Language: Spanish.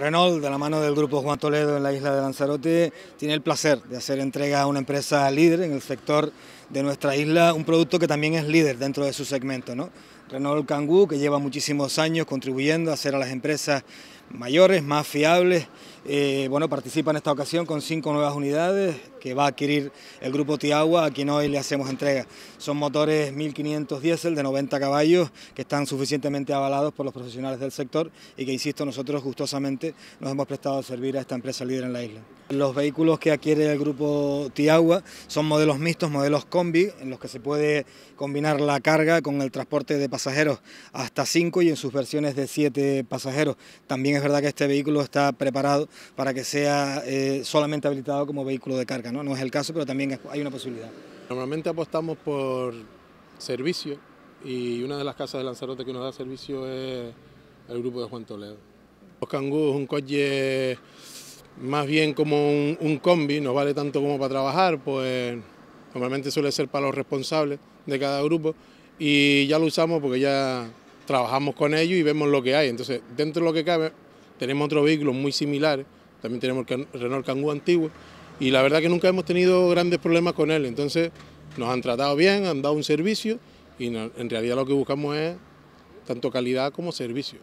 Renault, de la mano del grupo Juan Toledo en la isla de Lanzarote, tiene el placer de hacer entrega a una empresa líder en el sector de nuestra isla, un producto que también es líder dentro de su segmento. ¿no? Renault Kangoo, que lleva muchísimos años contribuyendo a hacer a las empresas mayores, más fiables. Eh, bueno, participa en esta ocasión con cinco nuevas unidades que va a adquirir el grupo Tiagua, a quien hoy le hacemos entrega. Son motores 1500 diésel de 90 caballos que están suficientemente avalados por los profesionales del sector y que, insisto, nosotros gustosamente nos hemos prestado a servir a esta empresa líder en la isla. Los vehículos que adquiere el grupo Tiagua son modelos mixtos, modelos combi, en los que se puede combinar la carga con el transporte de pasajeros hasta 5 y en sus versiones de siete pasajeros. También es verdad que este vehículo está preparado para que sea eh, solamente habilitado como vehículo de carga, ¿no? no es el caso, pero también hay una posibilidad. Normalmente apostamos por servicio y una de las casas de Lanzarote que nos da servicio es el grupo de Juan Toledo. Los Kangoo es un coche más bien como un, un combi, nos vale tanto como para trabajar, pues normalmente suele ser para los responsables de cada grupo y ya lo usamos porque ya trabajamos con ellos y vemos lo que hay. Entonces, dentro de lo que cabe, tenemos otros vehículos muy similares... también tenemos el Renault Kangoo antiguo, y la verdad que nunca hemos tenido grandes problemas con él. Entonces nos han tratado bien, han dado un servicio y en realidad lo que buscamos es tanto calidad como servicio.